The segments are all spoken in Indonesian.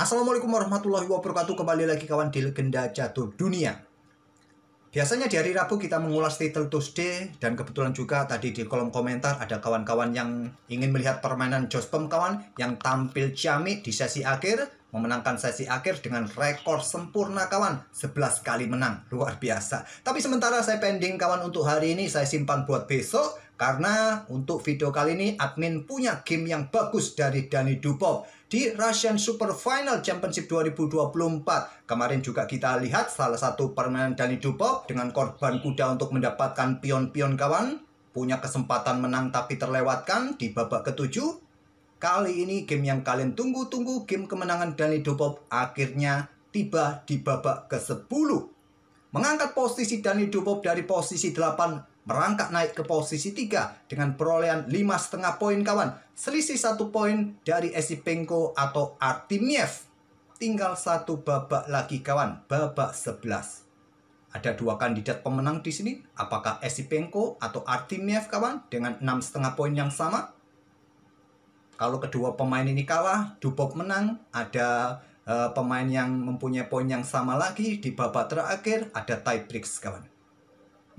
Assalamualaikum warahmatullahi wabarakatuh Kembali lagi kawan di Legenda Jatuh Dunia Biasanya di hari Rabu kita mengulas title Tuesday Dan kebetulan juga tadi di kolom komentar Ada kawan-kawan yang ingin melihat permainan Jospem kawan Yang tampil ciamik di sesi akhir Memenangkan sesi akhir dengan rekor sempurna kawan 11 kali menang, luar biasa Tapi sementara saya pending kawan untuk hari ini Saya simpan buat besok karena untuk video kali ini admin punya game yang bagus dari Dani Dupov di Russian Super Final Championship 2024. Kemarin juga kita lihat salah satu permainan Dani Dupov dengan korban kuda untuk mendapatkan pion-pion kawan. Punya kesempatan menang tapi terlewatkan di babak ketujuh. Kali ini game yang kalian tunggu-tunggu game kemenangan Dani Dupov akhirnya tiba di babak ke-10. Mengangkat posisi Dani Dupov dari posisi 8 merangkak naik ke posisi 3 dengan perolehan setengah poin kawan. Selisih 1 poin dari Esipenko atau Artimiev. Tinggal satu babak lagi kawan, babak 11. Ada dua kandidat pemenang di sini, apakah Esipenko atau Artimiev kawan dengan setengah poin yang sama? Kalau kedua pemain ini kalah, Dubov menang, ada uh, pemain yang mempunyai poin yang sama lagi di babak terakhir, ada tie breaks kawan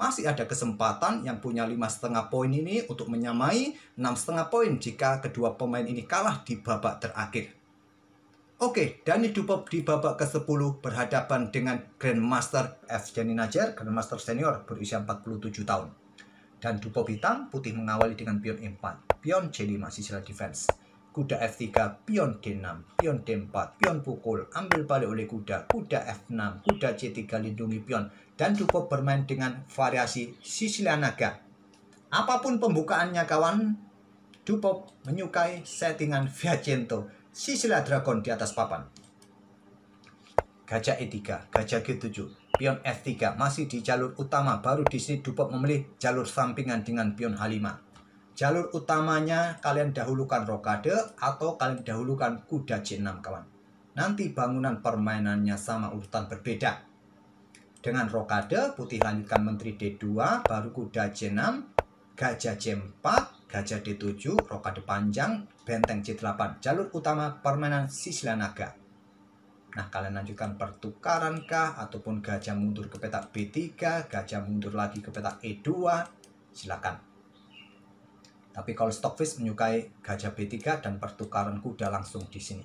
masih ada kesempatan yang punya lima setengah poin ini untuk menyamai enam setengah poin jika kedua pemain ini kalah di babak terakhir. Oke, Dani Dupop di babak ke-10 berhadapan dengan Grandmaster F. Jani Najar, Grandmaster senior berusia 47 tahun. Dan Dupop hitam putih mengawali dengan pion E4, pion C5 sisi defense kuda F3, pion D6, pion D4, pion pukul, ambil balik oleh kuda, kuda F6, kuda C3 lindungi pion, dan cukup bermain dengan variasi sisi naga. Apapun pembukaannya kawan, Dupop menyukai settingan Viacento, Sicilia Dragon di atas papan. Gajah E3, gajah G7, pion F3 masih di jalur utama, baru di sini Dupop memilih jalur sampingan dengan pion H5. Jalur utamanya kalian dahulukan rokade atau kalian dahulukan kuda c 6 kawan. Nanti bangunan permainannya sama urutan berbeda. Dengan rokade, putih lanjutkan menteri D2, baru kuda c 6 gajah C4, gajah D7, rokade panjang, benteng C8. Jalur utama permainan sisila naga. Nah, kalian lanjutkan pertukaran kah ataupun gajah mundur ke petak B3, gajah mundur lagi ke petak E2. Silakan. Tapi kalau Stockfish menyukai gajah B3 dan pertukaran kuda langsung di sini.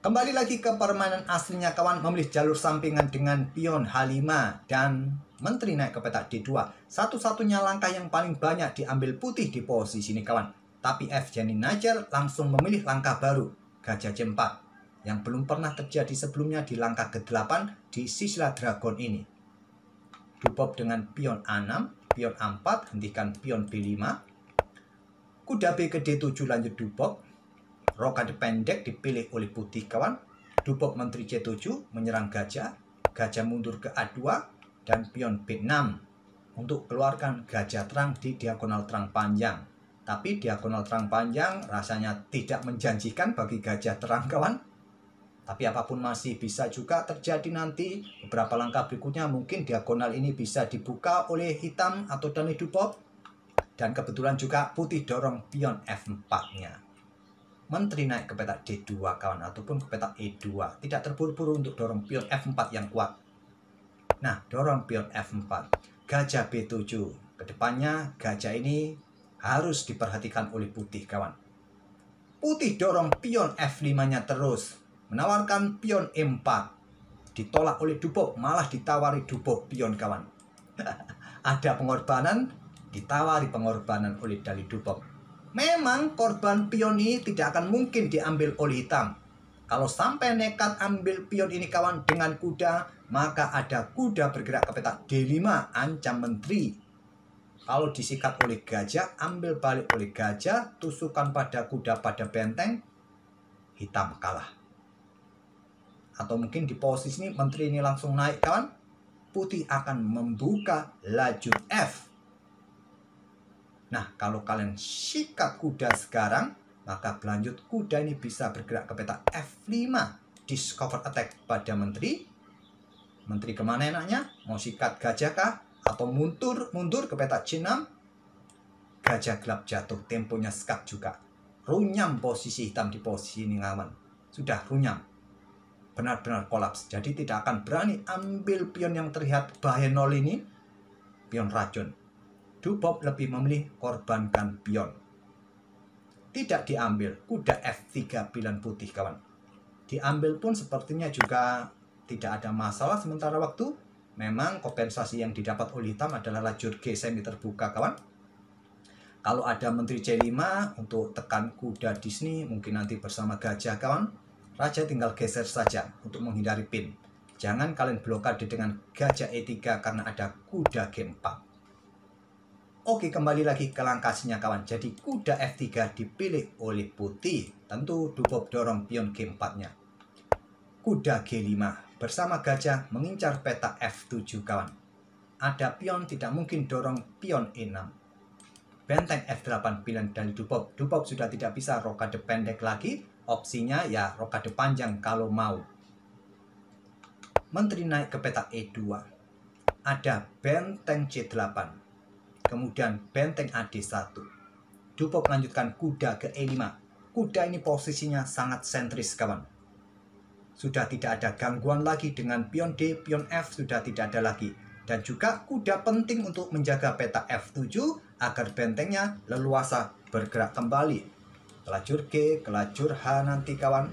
Kembali lagi ke permainan aslinya kawan memilih jalur sampingan dengan pion H5 dan menteri naik ke petak D2. Satu-satunya langkah yang paling banyak diambil putih di posisi ini kawan. Tapi F. Jenny Najer langsung memilih langkah baru, gajah C4, yang belum pernah terjadi sebelumnya di langkah ke-8 di sisila dragon ini. Dupop dengan pion A6, pion A4, hentikan pion B5, Kuda B ke D7 lanjut Dubok. roka pendek dipilih oleh putih kawan. Dubok menteri C7 menyerang gajah. Gajah mundur ke A2 dan pion B6 untuk keluarkan gajah terang di diagonal terang panjang. Tapi diagonal terang panjang rasanya tidak menjanjikan bagi gajah terang kawan. Tapi apapun masih bisa juga terjadi nanti. Beberapa langkah berikutnya mungkin diagonal ini bisa dibuka oleh hitam atau Dani Dubok dan kebetulan juga putih dorong pion F4-nya. Menteri naik ke petak D2 kawan ataupun ke petak E2. Tidak terburu-buru untuk dorong pion F4 yang kuat. Nah, dorong pion F4. Gajah B7. Kedepannya gajah ini harus diperhatikan oleh putih kawan. Putih dorong pion F5-nya terus. Menawarkan pion E4 ditolak oleh dupo, malah ditawari dupo pion kawan. Ada pengorbanan, ditawari pengorbanan oleh Dali Dupok. Memang korban pion ini tidak akan mungkin diambil oleh hitam. Kalau sampai nekat ambil pion ini kawan dengan kuda, maka ada kuda bergerak ke petak D5 ancam menteri. Kalau disikat oleh gajah, ambil balik oleh gajah, tusukan pada kuda pada benteng, hitam kalah. Atau mungkin di posisi ini menteri ini langsung naik kawan, putih akan membuka lajur F Nah, kalau kalian sikat kuda sekarang, maka berlanjut kuda ini bisa bergerak ke peta F5. Discover attack pada menteri. Menteri kemana enaknya? Mau sikat gajah kah? Atau mundur, mundur ke peta C6? Gajah gelap jatuh, temponya sekat juga. Runyam posisi hitam di posisi ini ngaman. Sudah runyam. Benar-benar kolaps. Jadi tidak akan berani ambil pion yang terlihat bahaya nol ini. Pion racun Dubov lebih memilih korbankan pion. Tidak diambil kuda F3 pilihan putih kawan. Diambil pun sepertinya juga tidak ada masalah sementara waktu. Memang kompensasi yang didapat oleh hitam adalah lajur G semi terbuka kawan. Kalau ada menteri C5 untuk tekan kuda Disney mungkin nanti bersama gajah kawan. Raja tinggal geser saja untuk menghindari pin. Jangan kalian blokade dengan gajah E3 karena ada kuda G4. Oke, kembali lagi ke langkasnya kawan. Jadi kuda F3 dipilih oleh putih. Tentu Dubov dorong pion G4-nya. Kuda G5 bersama gajah mengincar peta F7 kawan. Ada pion tidak mungkin dorong pion E6. Benteng F8 pilihan dari Dubov. Dubov sudah tidak bisa rokade pendek lagi. Opsinya ya rokade panjang kalau mau. Menteri naik ke peta E2. Ada benteng C8 kemudian benteng AD1. Dupo melanjutkan kuda ke E5. Kuda ini posisinya sangat sentris kawan. Sudah tidak ada gangguan lagi dengan pion D, pion F sudah tidak ada lagi. Dan juga kuda penting untuk menjaga peta F7 agar bentengnya leluasa bergerak kembali. Kelajur G, kelajur H nanti kawan.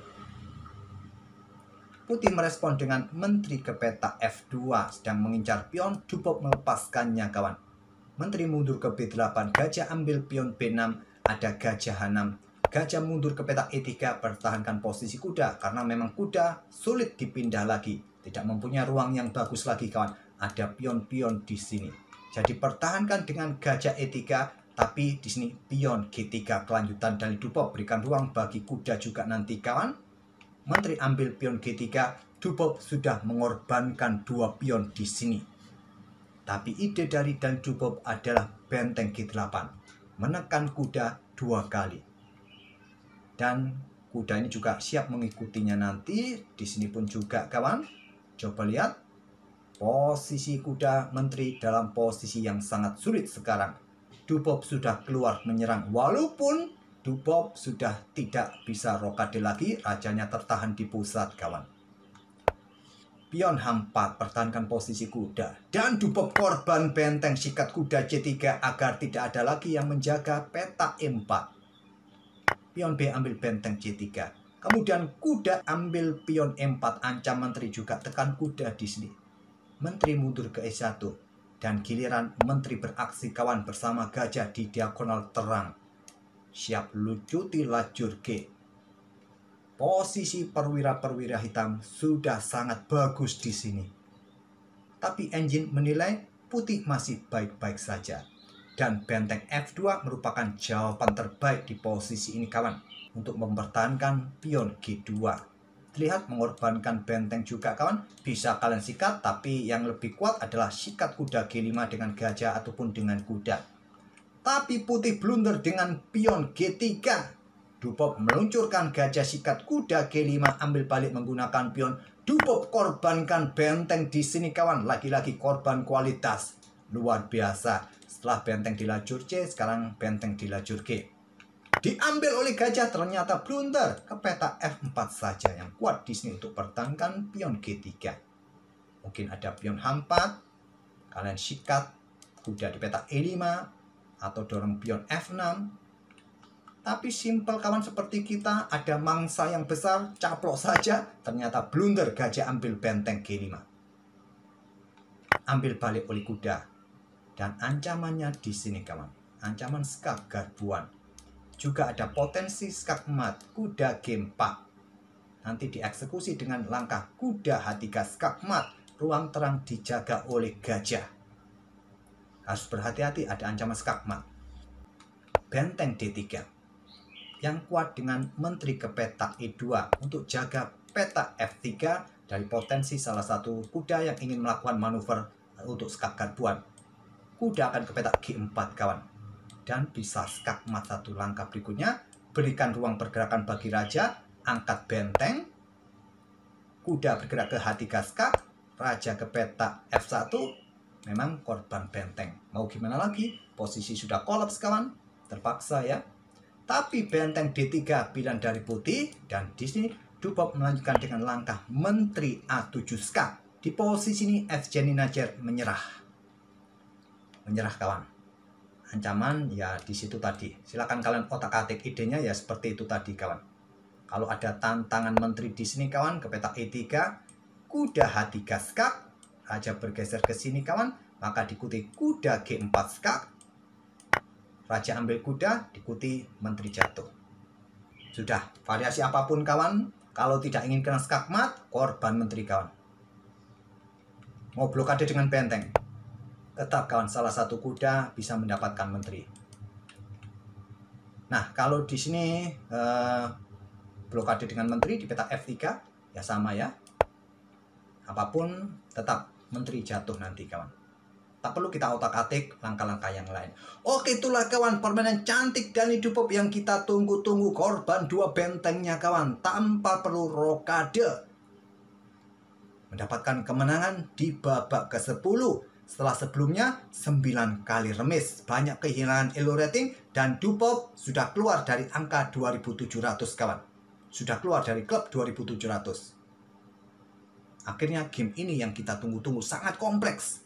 Putih merespon dengan menteri ke peta F2 sedang mengincar pion, Dubov melepaskannya kawan Menteri mundur ke B8, gajah ambil pion B6, ada gajah H6. Gajah mundur ke petak E3, pertahankan posisi kuda, karena memang kuda sulit dipindah lagi. Tidak mempunyai ruang yang bagus lagi kawan, ada pion-pion di sini. Jadi pertahankan dengan gajah E3, tapi di sini pion G3 kelanjutan dari Dubov berikan ruang bagi kuda juga nanti kawan. Menteri ambil pion G3, Dubov sudah mengorbankan dua pion di sini. Tapi ide dari dan Bob adalah benteng G8, menekan kuda dua kali. Dan kuda ini juga siap mengikutinya nanti. Di sini pun juga kawan, coba lihat. Posisi kuda menteri dalam posisi yang sangat sulit sekarang. Dubob sudah keluar menyerang walaupun Dubob sudah tidak bisa rokade lagi, rajanya tertahan di pusat kawan. Pion H4 pertahankan posisi kuda dan dupuk korban benteng sikat kuda C3 agar tidak ada lagi yang menjaga peta E4. Pion B ambil benteng C3. Kemudian kuda ambil pion E4 ancam menteri juga tekan kuda di sini. Menteri mundur ke E1 dan giliran menteri beraksi kawan bersama gajah di diagonal terang. Siap lucuti lajur G posisi perwira-perwira hitam sudah sangat bagus di sini. Tapi engine menilai putih masih baik-baik saja. Dan benteng F2 merupakan jawaban terbaik di posisi ini kawan untuk mempertahankan pion G2. Terlihat mengorbankan benteng juga kawan, bisa kalian sikat tapi yang lebih kuat adalah sikat kuda G5 dengan gajah ataupun dengan kuda. Tapi putih blunder dengan pion G3 Dupop meluncurkan gajah sikat kuda G5 ambil balik menggunakan pion. Dupop korbankan benteng di sini kawan. Lagi-lagi korban kualitas. Luar biasa. Setelah benteng dilajur C, sekarang benteng dilajur G. Diambil oleh gajah ternyata blunder ke peta F4 saja yang kuat di sini untuk pertahankan pion G3. Mungkin ada pion H4, kalian sikat kuda di peta E5, atau dorong pion F6, tapi simpel kawan seperti kita, ada mangsa yang besar, caplok saja, ternyata blunder gajah ambil benteng G5 Ambil balik oleh kuda. Dan ancamannya di sini kawan. Ancaman skak garbuan. Juga ada potensi skak emat, kuda G4 Nanti dieksekusi dengan langkah kuda H3 skak emat. Ruang terang dijaga oleh gajah. Harus berhati-hati ada ancaman skak emat. Benteng D3 yang kuat dengan menteri ke petak E2 untuk jaga petak F3 dari potensi salah satu kuda yang ingin melakukan manuver untuk skak garbuan. Kuda akan ke petak G4 kawan. Dan bisa skak mat satu langkah berikutnya, berikan ruang pergerakan bagi raja, angkat benteng, kuda bergerak ke hati 3 skak, raja ke petak F1, memang korban benteng. Mau gimana lagi? Posisi sudah kolaps kawan, terpaksa ya. Tapi benteng D3 pilihan dari putih dan di sini Dubov melanjutkan dengan langkah menteri A7 Skak. Di posisi ini Evgeny Najer menyerah. Menyerah kawan. Ancaman ya di situ tadi. Silakan kalian otak-atik idenya ya seperti itu tadi kawan. Kalau ada tantangan menteri di sini kawan ke petak E3, kuda H3 Skak, raja bergeser ke sini kawan, maka diikuti kuda G4 Skak, Raja ambil kuda, diikuti menteri jatuh. Sudah, variasi apapun kawan, kalau tidak ingin kena skakmat, korban menteri kawan. Mau blokade dengan benteng. Tetap kawan, salah satu kuda bisa mendapatkan menteri. Nah, kalau di sini eh, blokade dengan menteri di peta F3, ya sama ya. Apapun tetap menteri jatuh nanti kawan. Tak perlu kita otak-atik langkah-langkah yang lain. Oke itulah kawan permainan cantik dan hidup yang kita tunggu-tunggu korban dua bentengnya kawan tanpa perlu rokade. Mendapatkan kemenangan di babak ke-10 setelah sebelumnya 9 kali remis. Banyak kehilangan elo rating dan Dupop sudah keluar dari angka 2700 kawan. Sudah keluar dari klub 2700. Akhirnya game ini yang kita tunggu-tunggu sangat kompleks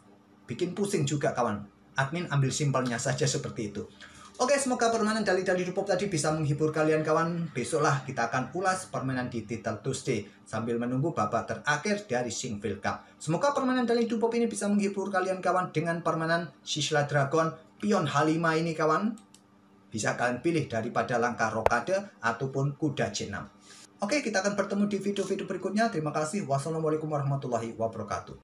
bikin pusing juga kawan. Admin ambil simpelnya saja seperti itu. Oke, semoga permainan dari dari Dupop tadi bisa menghibur kalian kawan. Besoklah kita akan ulas permainan di Title Tuesday sambil menunggu babak terakhir dari Singfield Cup. Semoga permainan dari Dupop ini bisa menghibur kalian kawan dengan permainan Shishla Dragon Pion H5 ini kawan. Bisa kalian pilih daripada langkah rokade ataupun kuda C6. Oke, kita akan bertemu di video-video berikutnya. Terima kasih. Wassalamualaikum warahmatullahi wabarakatuh.